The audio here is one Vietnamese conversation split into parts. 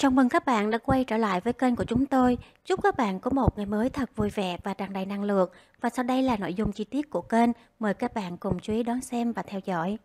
Chào mừng các bạn đã quay trở lại với kênh của chúng tôi. Chúc các bạn có một ngày mới thật vui vẻ và tràn đầy năng lượng. Và sau đây là nội dung chi tiết của kênh. Mời các bạn cùng chú ý đón xem và theo dõi.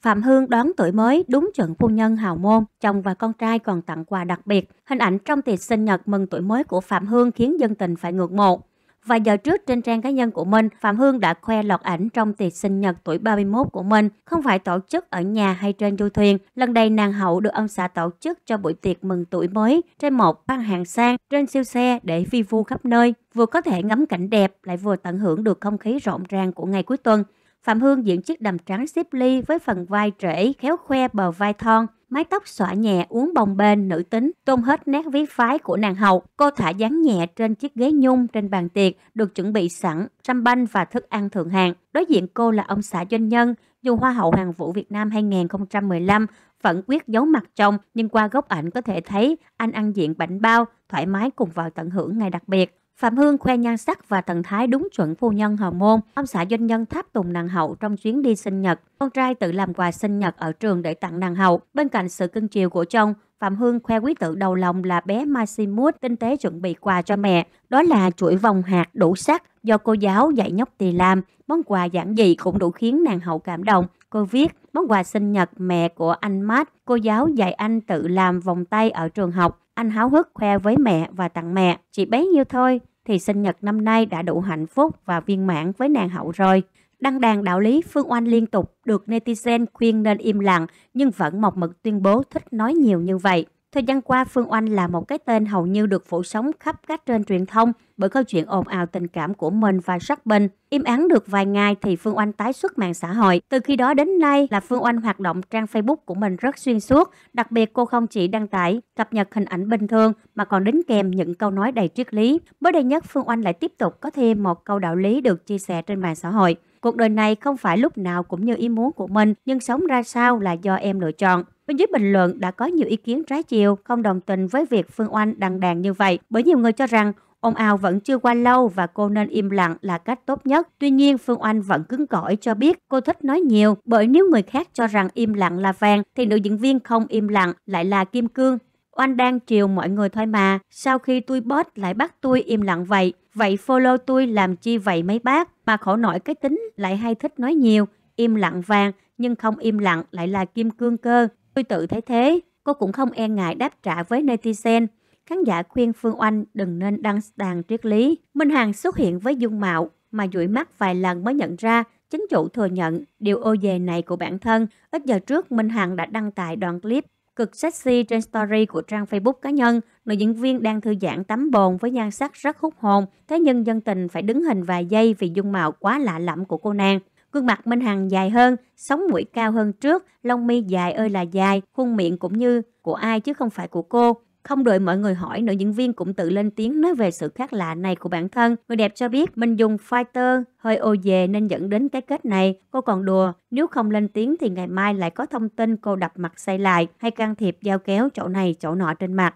Phạm Hương đón tuổi mới đúng chuẩn phu nhân hào môn, chồng và con trai còn tặng quà đặc biệt. Hình ảnh trong tiệc sinh nhật mừng tuổi mới của Phạm Hương khiến dân tình phải ngược mộ. Vài giờ trước trên trang cá nhân của mình, Phạm Hương đã khoe lọt ảnh trong tiệc sinh nhật tuổi 31 của mình, không phải tổ chức ở nhà hay trên du thuyền. Lần đây nàng hậu được ông xã tổ chức cho buổi tiệc mừng tuổi mới trên một băng hàng sang trên siêu xe để vi vu khắp nơi, vừa có thể ngắm cảnh đẹp lại vừa tận hưởng được không khí rộn ràng của ngày cuối tuần. Phạm Hương diện chiếc đầm trắng xếp ly với phần vai trễ, khéo khoe bờ vai thon, mái tóc xõa nhẹ uốn bồng bềnh nữ tính, tôn hết nét ví phái của nàng hậu. Cô thả dáng nhẹ trên chiếc ghế nhung trên bàn tiệc, được chuẩn bị sẵn, sâm banh và thức ăn thượng hạng. Đối diện cô là ông xã doanh nhân, dù Hoa hậu Hàng vũ Việt Nam 2015 vẫn quyết giấu mặt chồng, nhưng qua góc ảnh có thể thấy anh ăn diện bảnh bao, thoải mái cùng vào tận hưởng ngày đặc biệt. Phạm Hương khoe nhan sắc và thần thái đúng chuẩn phu nhân hào môn. Ông xã doanh nhân tháp tùng nàng hậu trong chuyến đi sinh nhật. Con trai tự làm quà sinh nhật ở trường để tặng nàng hậu. Bên cạnh sự cưng chiều của chồng, Phạm Hương khoe quý tử đầu lòng là bé Maximus tinh tế chuẩn bị quà cho mẹ. Đó là chuỗi vòng hạt đủ sắc do cô giáo dạy nhóc tỳ làm. Món quà giản dị cũng đủ khiến nàng hậu cảm động. Cô viết, món quà sinh nhật mẹ của anh Matt, cô giáo dạy anh tự làm vòng tay ở trường học. Anh háo hức khoe với mẹ và tặng mẹ, chỉ bấy nhiêu thôi thì sinh nhật năm nay đã đủ hạnh phúc và viên mãn với nàng hậu rồi. Đăng đàn đạo lý Phương Oanh liên tục được netizen khuyên nên im lặng nhưng vẫn mộc mực tuyên bố thích nói nhiều như vậy. Thời gian qua, Phương Oanh là một cái tên hầu như được phủ sóng khắp các trên truyền thông bởi câu chuyện ồn ào tình cảm của mình và sắc Bình. Im án được vài ngày thì Phương Oanh tái xuất mạng xã hội. Từ khi đó đến nay là Phương Oanh hoạt động trang Facebook của mình rất xuyên suốt. Đặc biệt cô không chỉ đăng tải, cập nhật hình ảnh bình thường mà còn đính kèm những câu nói đầy triết lý. Mới đây nhất, Phương Oanh lại tiếp tục có thêm một câu đạo lý được chia sẻ trên mạng xã hội. Cuộc đời này không phải lúc nào cũng như ý muốn của mình, nhưng sống ra sao là do em lựa chọn. Bên dưới bình luận đã có nhiều ý kiến trái chiều, không đồng tình với việc Phương Oanh đăng đàn như vậy, bởi nhiều người cho rằng Ông Ao vẫn chưa qua lâu và cô nên im lặng là cách tốt nhất. Tuy nhiên, Phương Oanh vẫn cứng cỏi cho biết cô thích nói nhiều bởi nếu người khác cho rằng im lặng là vàng thì nữ diễn viên không im lặng lại là kim cương. Oanh đang chiều mọi người thôi mà, sau khi tôi bớt lại bắt tôi im lặng vậy. Vậy follow tôi làm chi vậy mấy bác? Mà khổ nổi cái tính lại hay thích nói nhiều, im lặng vàng nhưng không im lặng lại là kim cương cơ. Tôi tự thấy thế, cô cũng không e ngại đáp trả với netizen. Khán giả khuyên Phương Oanh đừng nên đăng đàn triết lý. Minh Hằng xuất hiện với dung mạo mà dụi mắt vài lần mới nhận ra chính chủ thừa nhận điều ô dề này của bản thân. Ít giờ trước Minh Hằng đã đăng tải đoạn clip cực sexy trên story của trang Facebook cá nhân, nữ diễn viên đang thư giãn tắm bồn với nhan sắc rất hút hồn, thế nhưng dân tình phải đứng hình vài giây vì dung mạo quá lạ lẫm của cô nàng. Gương mặt Minh Hằng dài hơn, sống mũi cao hơn trước, lông mi dài ơi là dài, khuôn miệng cũng như của ai chứ không phải của cô. Không đợi mọi người hỏi, nữ diễn viên cũng tự lên tiếng nói về sự khác lạ này của bản thân. Người đẹp cho biết mình dùng fighter hơi ô về nên dẫn đến cái kết này. Cô còn đùa, nếu không lên tiếng thì ngày mai lại có thông tin cô đập mặt say lại hay can thiệp giao kéo chỗ này chỗ nọ trên mặt.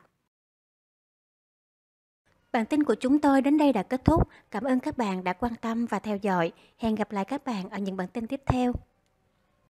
Bản tin của chúng tôi đến đây đã kết thúc. Cảm ơn các bạn đã quan tâm và theo dõi. Hẹn gặp lại các bạn ở những bản tin tiếp theo.